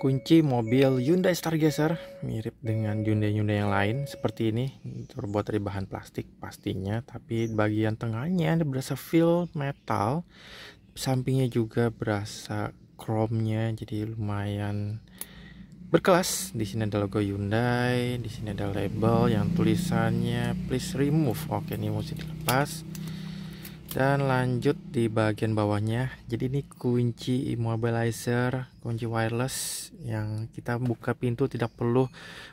kunci mobil Hyundai Stargazer mirip dengan Hyundai-Hyundai yang lain seperti ini terbuat dari bahan plastik pastinya tapi bagian tengahnya ada berasa feel metal sampingnya juga berasa chrome-nya jadi lumayan berkelas di sini ada logo Hyundai di sini ada label yang tulisannya please remove oke ini mesti dilepas dan lanjut di bagian bawahnya jadi ini kunci immobilizer kunci wireless yang kita buka pintu tidak perlu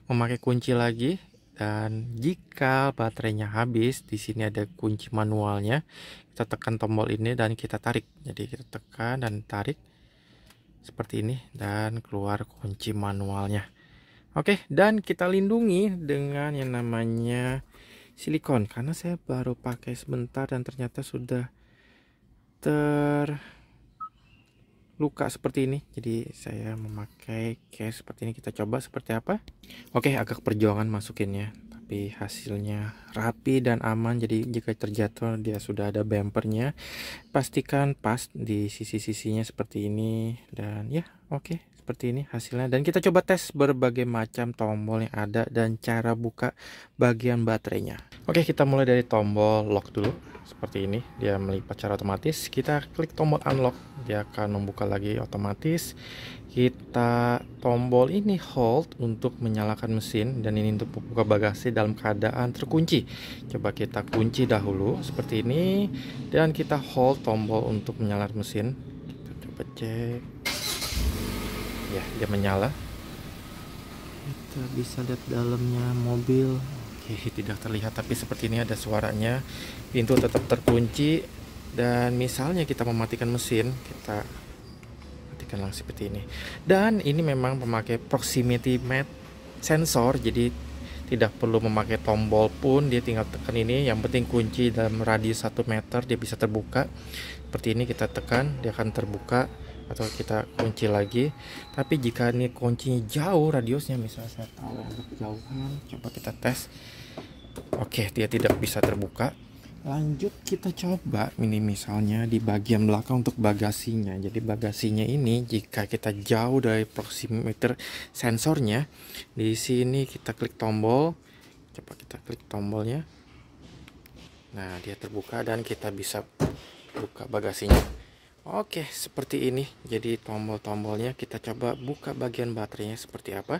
memakai kunci lagi dan jika baterainya habis di sini ada kunci manualnya kita tekan tombol ini dan kita tarik jadi kita tekan dan tarik seperti ini dan keluar kunci manualnya oke dan kita lindungi dengan yang namanya silikon karena saya baru pakai sebentar dan ternyata sudah terluka seperti ini jadi saya memakai case seperti ini kita coba seperti apa oke agak perjuangan masukinnya tapi hasilnya rapi dan aman jadi jika terjatuh dia sudah ada bempernya pastikan pas di sisi-sisinya seperti ini dan ya oke seperti ini hasilnya dan kita coba tes berbagai macam tombol yang ada dan cara buka bagian baterainya oke kita mulai dari tombol lock dulu seperti ini dia melipat secara otomatis kita klik tombol unlock dia akan membuka lagi otomatis kita tombol ini hold untuk menyalakan mesin dan ini untuk buka bagasi dalam keadaan terkunci coba kita kunci dahulu seperti ini dan kita hold tombol untuk menyalakan mesin kita coba cek ya dia menyala kita bisa lihat dalamnya mobil oke tidak terlihat tapi seperti ini ada suaranya pintu tetap terkunci dan misalnya kita mematikan mesin kita matikan langsung seperti ini dan ini memang memakai proximity mat sensor jadi tidak perlu memakai tombol pun dia tinggal tekan ini yang penting kunci dalam radius 1 meter dia bisa terbuka seperti ini kita tekan dia akan terbuka atau kita kunci lagi tapi jika ini kuncinya jauh radiusnya misalnya saya tahu jauhan coba kita tes oke dia tidak bisa terbuka lanjut kita coba ini misalnya di bagian belakang untuk bagasinya jadi bagasinya ini jika kita jauh dari proximeter sensornya di sini kita klik tombol coba kita klik tombolnya nah dia terbuka dan kita bisa buka bagasinya Oke, seperti ini. Jadi tombol-tombolnya kita coba buka bagian baterainya seperti apa.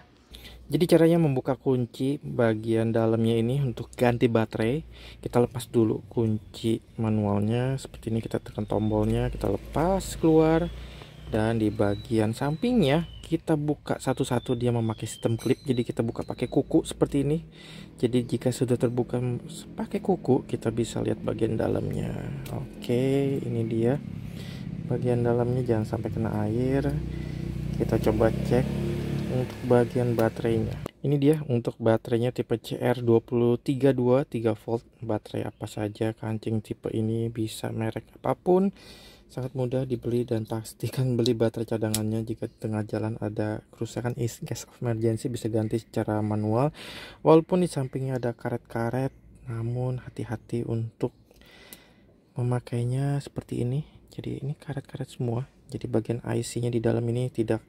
Jadi caranya membuka kunci bagian dalamnya ini untuk ganti baterai. Kita lepas dulu kunci manualnya. Seperti ini kita tekan tombolnya, kita lepas keluar. Dan di bagian sampingnya kita buka satu-satu dia memakai sistem klip. Jadi kita buka pakai kuku seperti ini. Jadi jika sudah terbuka pakai kuku, kita bisa lihat bagian dalamnya. Oke, ini dia bagian dalamnya jangan sampai kena air kita coba cek untuk bagian baterainya ini dia untuk baterainya tipe cr 2323 3 volt baterai apa saja kancing tipe ini bisa merek apapun sangat mudah dibeli dan pastikan beli baterai cadangannya jika di tengah jalan ada kerusakan is case of emergency bisa ganti secara manual walaupun di sampingnya ada karet-karet namun hati-hati untuk memakainya seperti ini jadi ini karet-karet semua jadi bagian IC nya di dalam ini tidak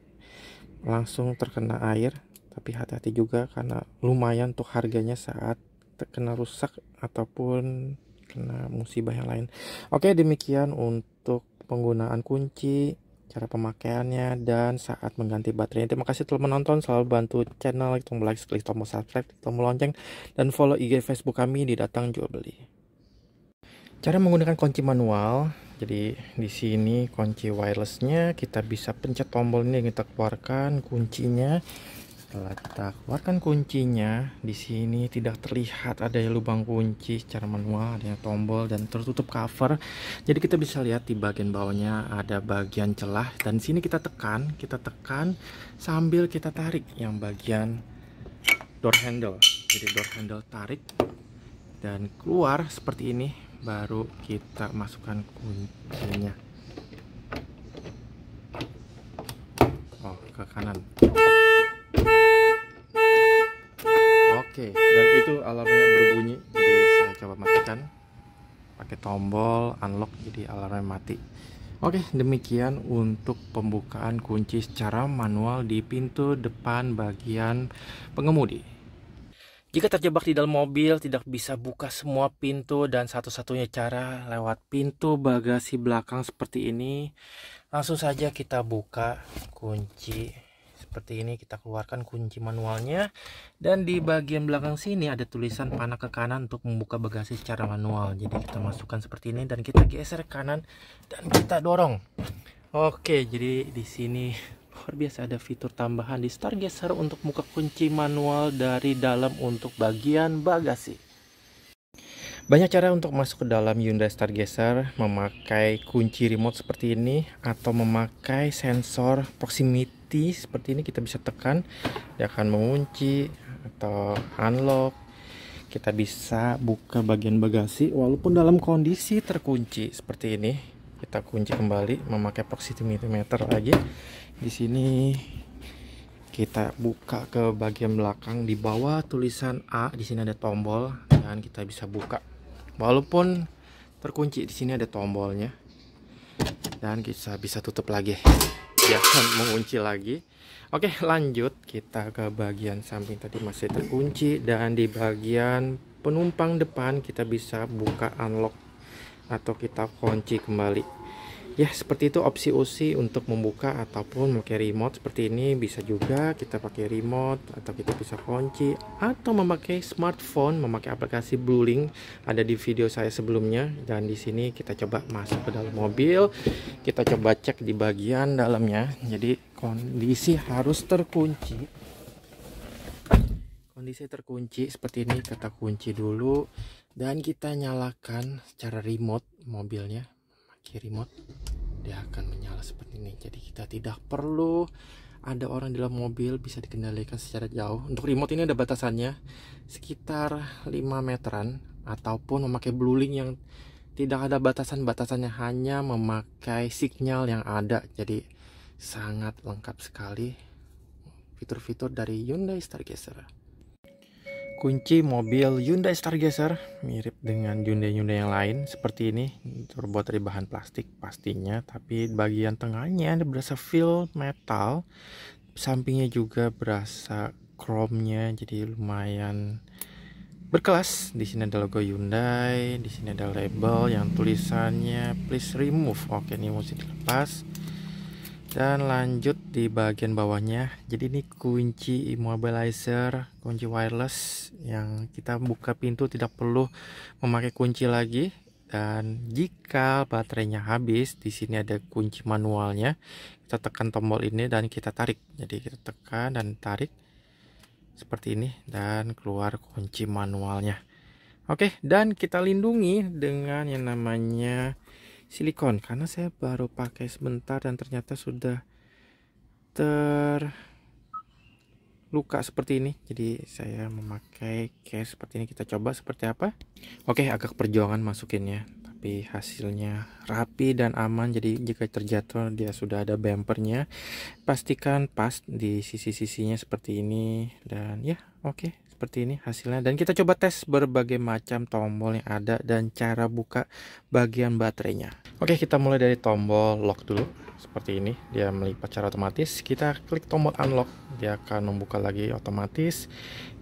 langsung terkena air tapi hati-hati juga karena lumayan untuk harganya saat terkena rusak ataupun kena musibah yang lain oke demikian untuk penggunaan kunci cara pemakaiannya dan saat mengganti baterainya Terima kasih telah menonton, selalu bantu channel, klik tombol like, klik tombol subscribe, klik tombol lonceng, dan follow IG Facebook kami di Datang Jual Beli. Cara menggunakan kunci manual jadi di sini kunci wirelessnya kita bisa pencet tombol ini kita keluarkan kuncinya setelah kita keluarkan kuncinya di sini tidak terlihat ada lubang kunci secara manual ada tombol dan tertutup cover jadi kita bisa lihat di bagian bawahnya ada bagian celah dan sini kita tekan kita tekan sambil kita tarik yang bagian door handle jadi door handle tarik dan keluar seperti ini baru kita masukkan kuncinya oh ke kanan oke dan itu alarmnya berbunyi jadi saya coba matikan pakai tombol unlock jadi alarmnya mati Oke, demikian untuk pembukaan kunci secara manual di pintu depan bagian pengemudi. Jika terjebak di dalam mobil, tidak bisa buka semua pintu dan satu-satunya cara lewat pintu bagasi belakang seperti ini. Langsung saja kita buka kunci seperti ini. Kita keluarkan kunci manualnya. Dan di bagian belakang sini ada tulisan panah ke kanan untuk membuka bagasi secara manual. Jadi kita masukkan seperti ini dan kita geser kanan dan kita dorong. Oke, jadi di sini luar biasa ada fitur tambahan di Stargazer untuk muka kunci manual dari dalam untuk bagian bagasi. Banyak cara untuk masuk ke dalam Hyundai Stargazer memakai kunci remote seperti ini atau memakai sensor proximity seperti ini kita bisa tekan dia akan mengunci atau unlock kita bisa buka bagian bagasi walaupun dalam kondisi terkunci seperti ini kita kunci kembali memakai proximity meter lagi di sini kita buka ke bagian belakang di bawah tulisan A di sini ada tombol dan kita bisa buka walaupun terkunci di sini ada tombolnya dan kita bisa tutup lagi jangan mengunci lagi oke lanjut kita ke bagian samping tadi masih terkunci dan di bagian penumpang depan kita bisa buka unlock atau kita kunci kembali ya seperti itu opsi OC untuk membuka ataupun memakai remote seperti ini bisa juga kita pakai remote atau kita bisa kunci atau memakai smartphone memakai aplikasi Blue Link ada di video saya sebelumnya dan di sini kita coba masuk ke dalam mobil kita coba cek di bagian dalamnya jadi kondisi harus terkunci kondisi terkunci seperti ini kita kunci dulu dan kita nyalakan secara remote mobilnya pakai remote dia akan menyala seperti ini jadi kita tidak perlu ada orang di dalam mobil bisa dikendalikan secara jauh untuk remote ini ada batasannya sekitar 5 meteran ataupun memakai blue link yang tidak ada batasan-batasannya hanya memakai signal yang ada jadi sangat lengkap sekali fitur-fitur dari Hyundai Stargazer kunci mobil Hyundai Stargazer mirip dengan Hyundai-Hyundai yang lain seperti ini terbuat dari bahan plastik pastinya tapi bagian tengahnya ada berasa feel metal sampingnya juga berasa chrome-nya jadi lumayan berkelas di sini ada logo Hyundai di sini ada label yang tulisannya please remove oke ini mesti dilepas dan lanjut di bagian bawahnya jadi ini kunci immobilizer kunci wireless yang kita buka pintu tidak perlu memakai kunci lagi dan jika baterainya habis di sini ada kunci manualnya kita tekan tombol ini dan kita tarik jadi kita tekan dan tarik seperti ini dan keluar kunci manualnya oke dan kita lindungi dengan yang namanya silikon karena saya baru pakai sebentar dan ternyata sudah terluka seperti ini jadi saya memakai case seperti ini kita coba seperti apa oke agak perjuangan masukinnya tapi hasilnya rapi dan aman jadi jika terjatuh dia sudah ada bempernya pastikan pas di sisi-sisinya seperti ini dan ya oke seperti ini hasilnya dan kita coba tes berbagai macam tombol yang ada dan cara buka bagian baterainya oke kita mulai dari tombol lock dulu seperti ini dia melipat secara otomatis kita klik tombol unlock dia akan membuka lagi otomatis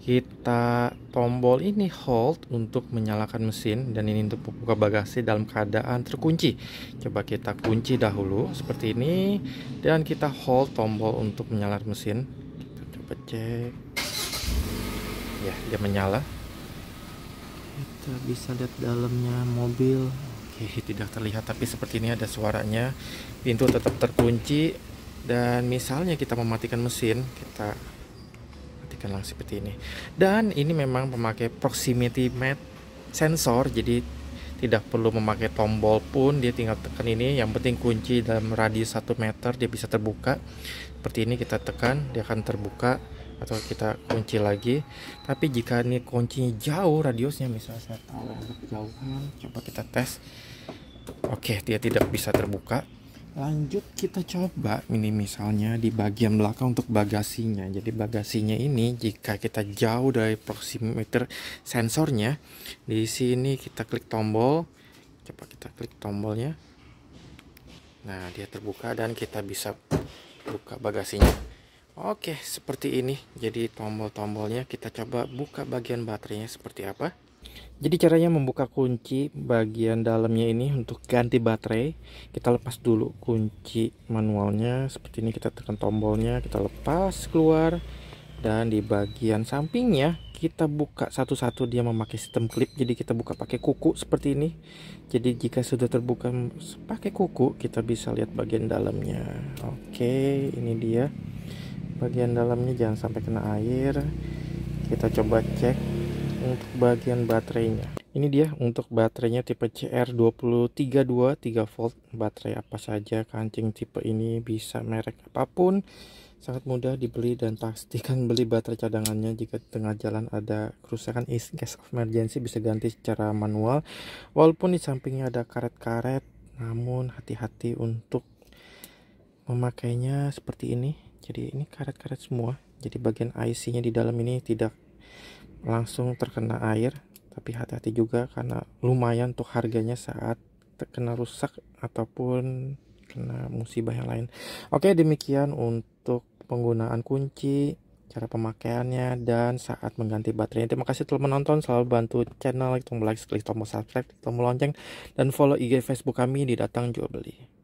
kita tombol ini hold untuk menyalakan mesin dan ini untuk membuka bagasi dalam keadaan terkunci coba kita kunci dahulu seperti ini dan kita hold tombol untuk menyalakan mesin kita coba cek ya dia menyala kita bisa lihat dalamnya mobil oke tidak terlihat tapi seperti ini ada suaranya pintu tetap terkunci dan misalnya kita mematikan mesin kita matikan langsung seperti ini dan ini memang memakai proximity mat sensor jadi tidak perlu memakai tombol pun dia tinggal tekan ini yang penting kunci dalam radius 1 meter dia bisa terbuka seperti ini kita tekan dia akan terbuka atau kita kunci lagi tapi jika ini kuncinya jauh radiusnya misalnya saya taruh jauh coba kita tes oke dia tidak bisa terbuka lanjut kita coba ini misalnya di bagian belakang untuk bagasinya jadi bagasinya ini jika kita jauh dari proximeter sensornya di sini kita klik tombol coba kita klik tombolnya nah dia terbuka dan kita bisa buka bagasinya Oke, seperti ini. Jadi tombol-tombolnya kita coba buka bagian baterainya seperti apa. Jadi caranya membuka kunci bagian dalamnya ini untuk ganti baterai. Kita lepas dulu kunci manualnya. Seperti ini kita tekan tombolnya, kita lepas keluar. Dan di bagian sampingnya kita buka satu-satu dia memakai sistem klip. Jadi kita buka pakai kuku seperti ini. Jadi jika sudah terbuka pakai kuku, kita bisa lihat bagian dalamnya. Oke, ini dia bagian dalamnya jangan sampai kena air kita coba cek untuk bagian baterainya ini dia untuk baterainya tipe cr 2323 volt baterai apa saja kancing tipe ini bisa merek apapun sangat mudah dibeli dan pastikan beli baterai cadangannya jika di tengah jalan ada kerusakan is case of emergency bisa ganti secara manual walaupun di sampingnya ada karet-karet namun hati-hati untuk memakainya seperti ini jadi ini karet-karet semua jadi bagian IC-nya di dalam ini tidak langsung terkena air tapi hati-hati juga karena lumayan untuk harganya saat terkena rusak ataupun kena musibah yang lain oke demikian untuk penggunaan kunci cara pemakaiannya dan saat mengganti baterainya terima kasih telah menonton selalu bantu channel like tombol like klik tombol subscribe klik tombol lonceng dan follow IG Facebook kami di datang jual beli